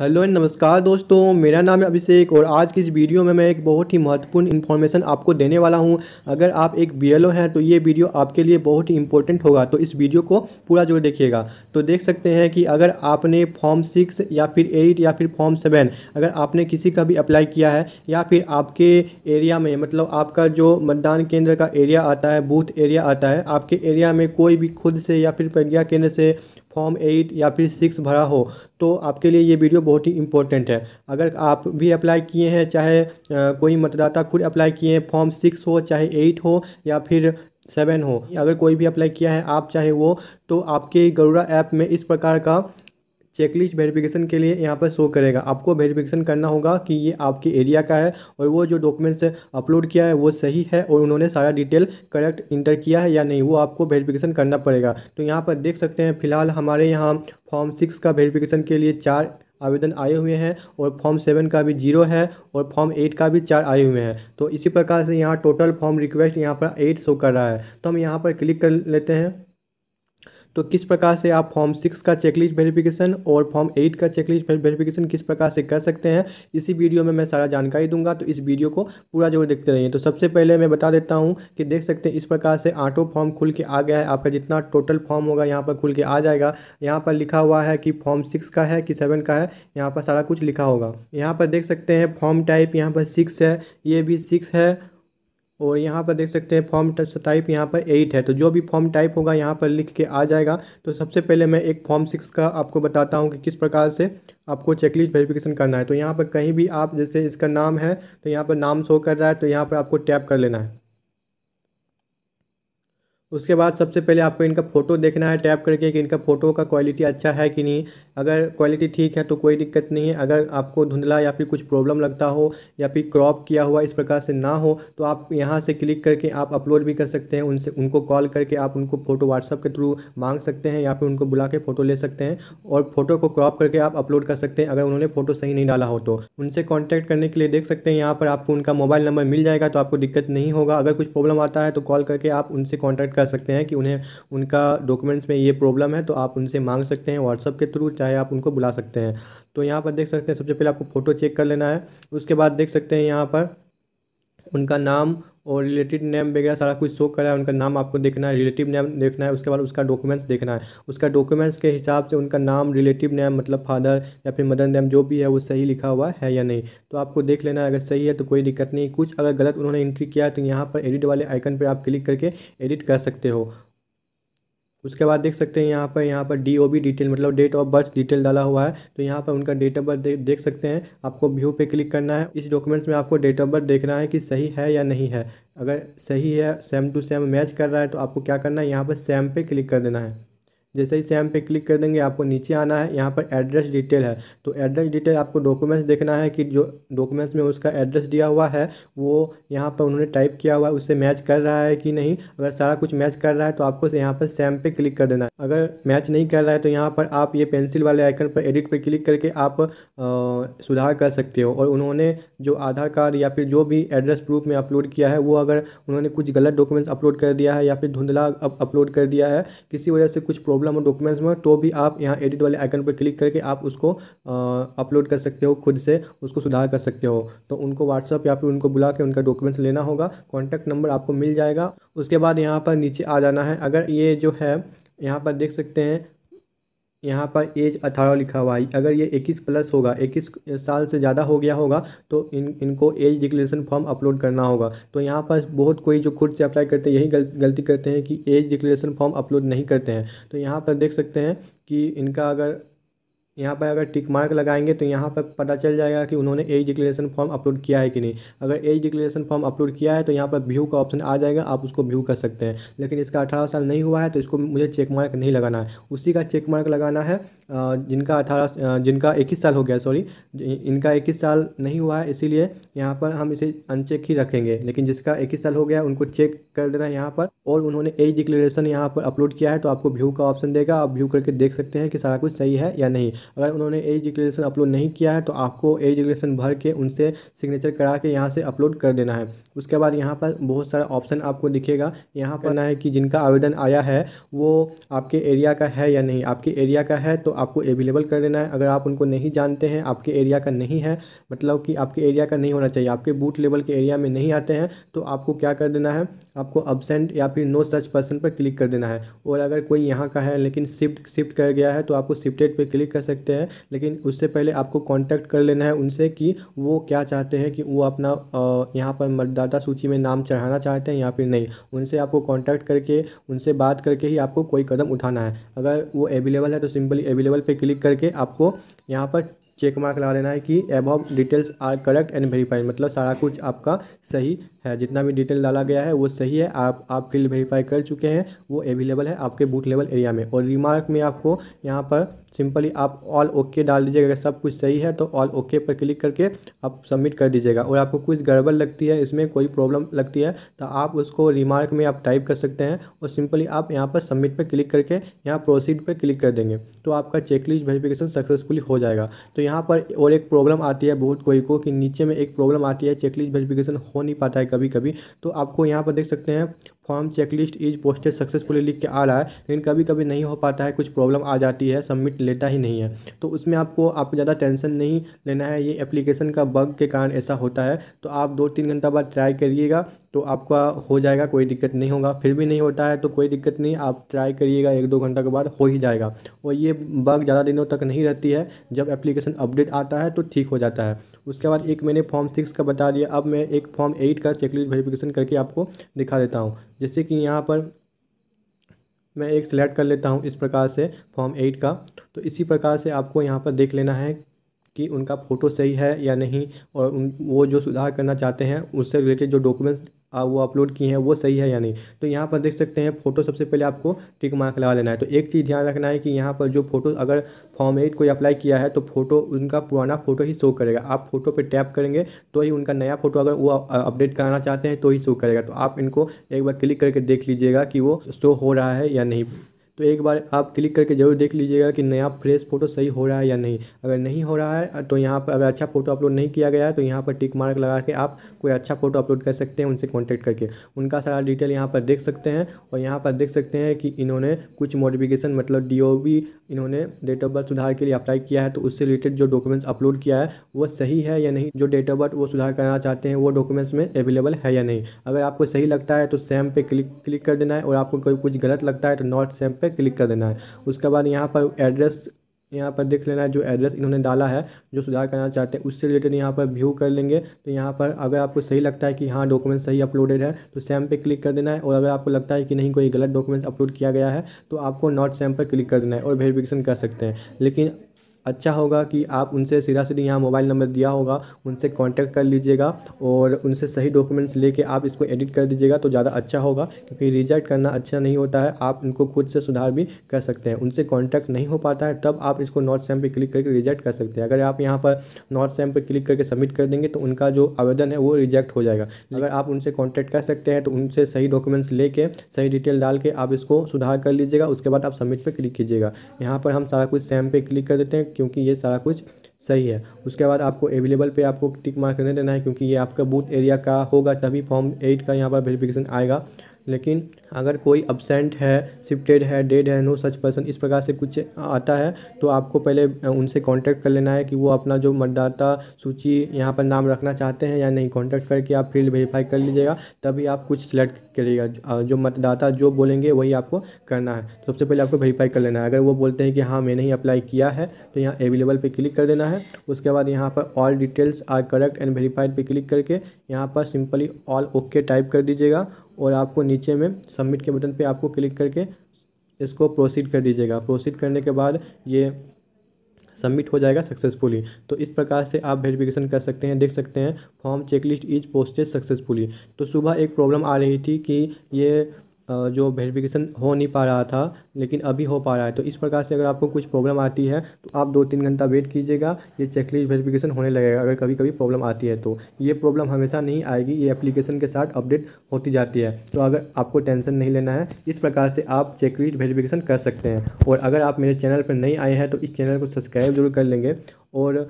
hello and नमस्कार दोस्तों मेरा नाम है अभिषेक और आज की इस वीडियो में मैं एक बहुत ही महत्वपूर्ण इन्फॉर्मेशन आपको देने वाला हूं अगर आप एक बीएलओ हैं तो ये वीडियो आपके लिए बहुत ही इंपॉर्टेंट होगा तो इस वीडियो को पूरा जो देखिएगा तो देख सकते हैं कि अगर आपने फॉर्म सिक्स या फिर एट या फिर फॉर्म सेवन अगर आपने किसी का भी अप्लाई किया है या फिर आपके एरिया में मतलब आपका जो मतदान केंद्र का एरिया आता है बूथ एरिया आता है आपके एरिया में कोई भी खुद से या फिर प्रज्ञा केंद्र से फॉर्म एट या फिर सिक्स भरा हो तो आपके लिए ये वीडियो बहुत ही इंपॉर्टेंट है अगर आप भी अप्लाई किए हैं चाहे कोई मतदाता खुद अप्लाई किए हैं फॉर्म सिक्स हो चाहे एट हो या फिर सेवन हो अगर कोई भी अप्लाई किया है आप चाहे वो तो आपके गरुड़ा ऐप में इस प्रकार का चेकलिस्ट वेरिफिकेशन के लिए यहाँ पर शो करेगा आपको वेरिफिकेशन करना होगा कि ये आपके एरिया का है और वो जो डॉक्यूमेंट्स अपलोड किया है वो सही है और उन्होंने सारा डिटेल करेक्ट इंटर किया है या नहीं वो आपको वेरिफिकेशन करना पड़ेगा तो यहाँ पर देख सकते हैं फिलहाल हमारे यहाँ फॉर्म सिक्स का वेरिफिकेशन के लिए चार आवेदन आए हुए हैं और फॉर्म सेवन का भी जीरो है और फॉर्म एट का भी चार आए हुए हैं तो इसी प्रकार से यहाँ टोटल फॉर्म रिक्वेस्ट यहाँ पर एट शो कर रहा है तो हम यहाँ पर क्लिक कर लेते हैं तो किस प्रकार से आप फॉर्म सिक्स का चेकलिस्ट वेरिफिकेशन और फॉर्म एट का चेकलिस्ट वेरिफिकेशन किस प्रकार से कर सकते हैं इसी वीडियो में मैं सारा जानकारी दूंगा तो इस वीडियो को पूरा जरूर देखते रहिए तो सबसे पहले मैं बता देता हूँ कि देख सकते हैं इस प्रकार से आठों फॉर्म खुल के आ गया है आपका जितना टोटल फॉर्म होगा यहाँ पर खुल के आ जाएगा यहाँ पर लिखा हुआ है कि फॉर्म सिक्स का है कि सेवन का है यहाँ पर सारा कुछ लिखा होगा यहाँ पर देख सकते हैं फॉर्म टाइप यहाँ पर सिक्स है ये भी सिक्स है और यहाँ पर देख सकते हैं फॉर्म टाइप यहाँ पर एट है तो जो भी फॉर्म टाइप होगा यहाँ पर लिख के आ जाएगा तो सबसे पहले मैं एक फॉर्म सिक्स का आपको बताता हूँ कि किस प्रकार से आपको चेकलिस्ट वेरिफिकेशन करना है तो यहाँ पर कहीं भी आप जैसे इसका नाम है तो यहाँ पर नाम शो कर रहा है तो यहाँ पर आपको टैप कर लेना है उसके बाद सबसे पहले आपको इनका फ़ोटो देखना है टैप करके कि इनका फ़ोटो का क्वालिटी अच्छा है कि नहीं अगर क्वालिटी ठीक है तो कोई दिक्कत नहीं है अगर आपको धुंधला या फिर कुछ प्रॉब्लम लगता हो या फिर क्रॉप किया हुआ इस प्रकार से ना हो तो आप यहाँ से क्लिक करके आप अपलोड भी कर सकते हैं उनसे उनको कॉल करके आप उनको फ़ोटो व्हाट्सअप के थ्रू मांग सकते हैं या फिर उनको बुला के फ़ोटो ले सकते हैं और फ़ोटो को क्रॉप करके आप अपलोड कर सकते हैं अगर उन्होंने फ़ोटो सही नहीं डाला हो तो उनसे कॉन्टैक्ट करने के लिए देख सकते हैं यहाँ पर आपको उनका मोबाइल नंबर मिल जाएगा तो आपको दिक्कत नहीं होगा अगर कुछ प्रॉब्लम आता है तो कॉल करके आप उनसे कॉन्टैक्ट कह सकते हैं कि उन्हें उनका डॉक्यूमेंट्स में ये प्रॉब्लम है तो आप उनसे मांग सकते हैं व्हाट्सअप के थ्रू चाहे आप उनको बुला सकते हैं तो यहाँ पर देख सकते हैं सबसे पहले आपको फ़ोटो चेक कर लेना है उसके बाद देख सकते हैं यहाँ पर उनका नाम और रिलेटिव नेम वगैरह सारा कुछ शो करा है उनका नाम आपको देखना है रिलेटिव नेम देखना है उसके बाद उसका डॉक्यूमेंट्स देखना है उसका डॉक्यूमेंट्स के हिसाब से उनका नाम रिलेटिव नेम मतलब फादर या फिर मदर नेम जो भी है वो सही लिखा हुआ है या नहीं तो आपको देख लेना अगर सही है तो कोई दिक्कत नहीं कुछ अगर गलत उन्होंने एंट्री किया तो यहाँ पर एडिट वाले आइकन पर आप क्लिक करके एडिट कर सकते हो उसके बाद देख सकते हैं यहाँ पर यहाँ पर डी ओ बी डिटेल मतलब डेट ऑफ बर्थ डिटेल डाला हुआ है तो यहाँ पर उनका डेट ऑफ बर्थ दे, देख सकते हैं आपको व्यू पे क्लिक करना है इस डॉक्यूमेंट्स में आपको डेट ऑफ बर्थ देखना है कि सही है या नहीं है अगर सही है सेम टू सेम मैच कर रहा है तो आपको क्या करना है यहाँ पर सेम पे क्लिक कर देना है जैसे ही सैम पे क्लिक कर देंगे आपको नीचे आना है यहाँ पर एड्रेस डिटेल है तो एड्रेस डिटेल आपको डॉक्यूमेंट्स देखना है कि जो डॉक्यूमेंट्स में उसका एड्रेस दिया हुआ है वो यहाँ पर उन्होंने टाइप किया हुआ है उससे मैच कर रहा है कि नहीं अगर सारा कुछ मैच कर रहा है तो आपको यहाँ पर सैम पे क्लिक कर देना है अगर मैच नहीं कर रहा है तो यहाँ पर आप ये पेंसिल वाले आइकन पर एडिट पर क्लिक करके आप आ, सुधार कर सकते हो और उन्होंने जो आधार कार्ड या फिर जो भी एड्रेस प्रूफ में अपलोड किया है वो अगर उन्होंने कुछ गलत डॉक्यूमेंट्स अपलोड कर दिया है या फिर धुंधला अपलोड कर दिया है किसी वजह से कुछ प्रॉब्लम प्रॉब्लम हो डॉक्यूमेंट्स में तो भी आप यहाँ एडिट वाले आइकन पर क्लिक करके आप उसको अपलोड कर सकते हो खुद से उसको सुधार कर सकते हो तो उनको व्हाट्सअप या फिर उनको बुला के उनका डॉक्यूमेंट्स लेना होगा कॉन्टैक्ट नंबर आपको मिल जाएगा उसके बाद यहाँ पर नीचे आ जाना है अगर ये जो है यहाँ पर देख सकते हैं यहाँ पर एज अठारह लिखा हुआ है अगर ये इक्कीस प्लस होगा इक्कीस साल से ज़्यादा हो गया होगा तो इन इनको एज डिक्लेरेशन फॉर्म अपलोड करना होगा तो यहाँ पर बहुत कोई जो खुद से अप्लाई करते हैं यही गल, गलती करते हैं कि एज डिक्लेरेशन फॉर्म अपलोड नहीं करते हैं तो यहाँ पर देख सकते हैं कि इनका अगर यहाँ पर अगर टिक मार्क लगाएंगे तो यहाँ पर पता चल जाएगा कि उन्होंने एज डिक्लेरेशन फॉर्म अपलोड किया है कि नहीं अगर एज डिक्लेरेशन फॉर्म अपलोड किया है तो यहाँ पर व्यू का ऑप्शन आ जाएगा आप उसको व्यू कर सकते हैं लेकिन इसका अठारह साल नहीं हुआ है तो इसको मुझे चेक मार्क नहीं लगाना है उसी का चेक मार्क लगाना है जिनका अठारह जिनका इक्कीस साल हो गया सॉरी इनका इक्कीस साल नहीं हुआ है इसीलिए यहाँ पर हम इसे अनचेक ही रखेंगे लेकिन जिसका इक्कीस साल हो गया उनको चेक कर देना है यहाँ पर और उन्होंने एज डिक्लेरेशन यहाँ पर अपलोड किया है तो आपको व्यू का ऑप्शन देगा आप व्यू करके देख सकते हैं कि सारा कुछ सही है या नहीं अगर उन्होंने एज डिक्लेरेशन अपलोड नहीं किया है तो आपको एज डिक्लेरेशन भर के उनसे सिग्नेचर करा के यहाँ से अपलोड कर देना है उसके बाद यहाँ पर बहुत सारा ऑप्शन आपको दिखेगा यहाँ पर ना है कि जिनका आवेदन आया है वो आपके एरिया का है या नहीं आपके एरिया का है तो आपको अवेलेबल कर देना है अगर आप उनको नहीं जानते हैं आपके एरिया का नहीं है मतलब कि आपके एरिया का नहीं होना चाहिए आपके बूथ लेवल के एरिया में नहीं आते हैं तो आपको क्या कर देना है आपको अबसेंट या फिर नो सर्च पर्सन पर क्लिक कर देना है और अगर कोई यहाँ का है लेकिन शिफ्ट शिफ्ट कर गया है तो आपको शिफ्टेड पर क्लिक कर सकते हैं लेकिन उससे पहले आपको कॉन्टैक्ट कर लेना है उनसे कि वो क्या चाहते हैं कि वो अपना यहाँ पर मतदाता सूची में नाम चढ़ाना चाहते हैं या फिर नहीं उनसे आपको कॉन्टैक्ट करके उनसे बात करके ही आपको कोई कदम उठाना है अगर वो अवेलेबल है तो सिंपली अवेलेबल पर क्लिक करके आपको यहाँ पर चेक मार्क लगा देना है कि above details are correct and verified मतलब सारा कुछ आपका सही है जितना भी डिटेल डाला गया है वो सही है आप आप फील्ड वेरीफाई कर चुके हैं वो अवेलेबल है आपके बूथ लेवल एरिया में और रिमार्क में आपको यहाँ पर सिंपली आप ऑल ओके डाल दीजिएगा अगर सब कुछ सही है तो ऑल ओके पर क्लिक करके आप सबमिट कर दीजिएगा और आपको कुछ गड़बड़ लगती है इसमें कोई प्रॉब्लम लगती है तो आप उसको रिमार्क में आप टाइप कर सकते हैं और सिंपली आप यहाँ पर सबमिट पर क्लिक करके यहाँ प्रोसीड पर क्लिक कर देंगे तो आपका चेकलिस्ट वेरीफिकेशन सक्सेसफुली हो जाएगा तो यहाँ पर और एक प्रॉब्लम आती है बहुत कोई को कि नीचे में एक प्रॉब्लम आती है चेकलिस्ट वेरिफिकेशन हो नहीं पाता है कभी कभी तो आपको यहाँ पर देख सकते हैं form checklist is posted successfully लिख के आ रहा है लेकिन कभी कभी नहीं हो पाता है कुछ प्रॉब्लम आ जाती है सबमिट लेता ही नहीं है तो उसमें आपको आपको ज़्यादा टेंशन नहीं लेना है ये एप्लीकेशन का बग के कारण ऐसा होता है तो आप दो तीन घंटा बाद ट्राई करिएगा तो आपका हो जाएगा कोई दिक्कत नहीं होगा फिर भी नहीं होता है तो कोई दिक्कत नहीं आप ट्राई करिएगा एक दो घंटा के बाद हो ही जाएगा और ये बग ज़्यादा दिनों तक नहीं रहती है जब एप्लीकेशन अपडेट आता है तो ठीक हो जाता है उसके बाद एक मैंने फॉर्म सिक्स का बता दिया अब मैं एक फॉर्म एट का चेकलिस्ट वेरिफिकेशन करके आपको दिखा देता हूँ जैसे कि यहाँ पर मैं एक सिलेक्ट कर लेता हूँ इस प्रकार से फॉर्म एट का तो इसी प्रकार से आपको यहाँ पर देख लेना है कि उनका फ़ोटो सही है या नहीं और उन वो जो सुधार करना चाहते हैं उससे रिलेटेड जो डॉक्यूमेंट्स वो अपलोड किए हैं वो सही है या नहीं तो यहाँ पर देख सकते हैं फ़ोटो सबसे पहले आपको टिक मार्क लगा लेना है तो एक चीज़ ध्यान रखना है कि यहाँ पर जो फोटो अगर फॉर्म एट कोई अप्लाई किया है तो फोटो उनका पुराना फ़ोटो ही शो करेगा आप फोटो पर टैप करेंगे तो ही उनका नया फ़ोटो अगर वो अपडेट कराना चाहते हैं तो ही शो करेगा तो आप इनको एक बार क्लिक करके देख लीजिएगा कि वो शो हो रहा है या नहीं तो एक बार आप क्लिक करके ज़रूर देख लीजिएगा कि नया फ्रेश फोटो सही हो रहा है या नहीं अगर नहीं हो रहा है तो यहाँ पर अगर अच्छा फोटो अपलोड नहीं किया गया है तो यहाँ पर टिक मार्क लगा के आप कोई अच्छा फोटो अपलोड कर सकते हैं उनसे कॉन्टैक्ट करके उनका सारा डिटेल यहाँ पर देख सकते हैं और यहाँ पर देख सकते हैं कि इन्होंने कुछ मॉडिफिकेशन मतलब डी इन्होंने डेट ऑफ बर्थ सुधार के लिए अप्लाई किया है तो उससे रिलेटेड जो डॉक्यूमेंट्स अपलोड किया है वो सही है या नहीं जो डेट ऑफ बर्थ वो सुधार करना चाहते हैं वो डॉक्यूमेंट्स में अवेलेबल है या नहीं अगर आपको सही लगता है तो सेम पे क्लिक क्लिक कर देना है और आपको कोई कुछ गलत लगता है तो नॉट सेम पे क्लिक कर देना है उसके बाद यहाँ पर एड्रेस यहाँ पर देख लेना है जो एड्रेस इन्होंने डाला है जो सुधार करना चाहते हैं उससे रिलेटेड यहाँ पर व्यू कर लेंगे तो यहाँ पर अगर आपको सही लगता है कि हाँ डॉक्यूमेंट सही अपलोडेड है तो सैम पे क्लिक कर देना है और अगर आपको लगता है कि नहीं कोई गलत डॉक्यूमेंट अपलोड किया गया है तो आपको नॉट सेम पर क्लिक कर देना है और वेरीफिकेशन कर सकते हैं लेकिन अच्छा होगा कि आप उनसे सीधा सीधे यहाँ मोबाइल नंबर दिया होगा उनसे कांटेक्ट कर लीजिएगा और उनसे सही डॉक्यूमेंट्स लेके आप इसको एडिट कर दीजिएगा तो ज़्यादा अच्छा होगा क्योंकि रिजेक्ट करना अच्छा नहीं होता है आप उनको खुद से सुधार भी कर सकते हैं उनसे कॉन्टैक्ट नहीं हो पाता है तब आप इसको नॉट सैम पर क्लिक करके रिजेक्ट कर सकते हैं अगर आप यहाँ पर नॉट सैम पर क्लिक करके सबमिट कर देंगे तो उनका जो आवेदन है वो रिजेक्ट हो जाएगा अगर आप उनसे कॉन्टैक्ट कर सकते हैं तो उनसे सही डॉक्यूमेंट्स लेके सही डिटेल डाल के आप इसको सुधार कर लीजिएगा उसके बाद आप सबमिट पर क्लिक कीजिएगा यहाँ पर हम सारा कुछ सैम पे क्लिक कर देते हैं क्योंकि ये सारा कुछ सही है उसके बाद आपको अवेलेबल पे आपको टिक मार्क करने देना है क्योंकि ये आपका बूथ एरिया का होगा तभी फॉर्म एट का यहाँ पर वेरिफिकेशन आएगा लेकिन अगर कोई अबसेंट है शिफ्टेड है डेड है नो सच पर्सन इस प्रकार से कुछ आता है तो आपको पहले उनसे कांटेक्ट कर लेना है कि वो अपना जो मतदाता सूची यहाँ पर नाम रखना चाहते हैं या नहीं कांटेक्ट करके आप फील्ड वेरीफाई कर लीजिएगा तभी आप कुछ सेलेक्ट करिएगा जो मतदाता जो बोलेंगे वही आपको करना है तो सबसे पहले आपको वेरीफाई कर लेना है अगर वो बोलते हैं कि हाँ मैंने ही अप्लाई किया है तो यहाँ अवेलेबल पर क्लिक कर देना है उसके बाद यहाँ पर all details are correct and verified पर क्लिक करके यहाँ पर सिंपली ऑल ओके टाइप कर दीजिएगा और आपको नीचे में सबमिट के बटन पे आपको क्लिक करके इसको प्रोसीड कर दीजिएगा प्रोसीड करने के बाद ये सबमिट हो जाएगा सक्सेसफुली तो इस प्रकार से आप वेरिफिकेशन कर सकते हैं देख सकते हैं form checklist is posted successfully तो सुबह एक प्रॉब्लम आ रही थी कि ये जो वेरिफिकेशन हो नहीं पा रहा था लेकिन अभी हो पा रहा है तो इस प्रकार से अगर आपको कुछ प्रॉब्लम आती है तो आप दो तीन घंटा वेट कीजिएगा ये चेकलिस्ट वेरिफिकेशन होने लगेगा अगर कभी कभी प्रॉब्लम आती है तो ये प्रॉब्लम हमेशा नहीं आएगी ये एप्लीकेशन के साथ अपडेट होती जाती है तो अगर आपको टेंशन नहीं लेना है इस प्रकार से आप चेकलिस्ट वेरिफिकेशन कर सकते हैं और अगर आप मेरे चैनल पर नहीं आए हैं तो इस चैनल को सब्सक्राइब जरूर कर लेंगे और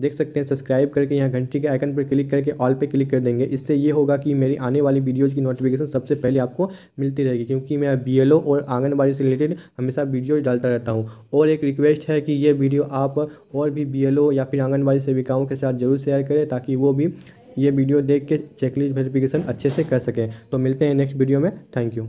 देख सकते हैं सब्सक्राइब करके यहाँ घंटी के आइकन पर क्लिक करके ऑल पे क्लिक कर देंगे इससे ये होगा कि मेरी आने वाली वीडियोज़ की नोटिफिकेशन सबसे पहले आपको मिलती रहेगी क्योंकि मैं बी और आंगनबाड़ी से रिलेटेड हमेशा वीडियो डालता रहता हूँ और एक रिक्वेस्ट है कि ये वीडियो आप और भी बी या फिर आंगनबाड़ी सेविकाओं के साथ जरूर शेयर करें ताकि वो भी ये वीडियो देख के चेकलिस्ट वेरिफिकेशन अच्छे से कर सकें तो मिलते हैं नेक्स्ट वीडियो में थैंक यू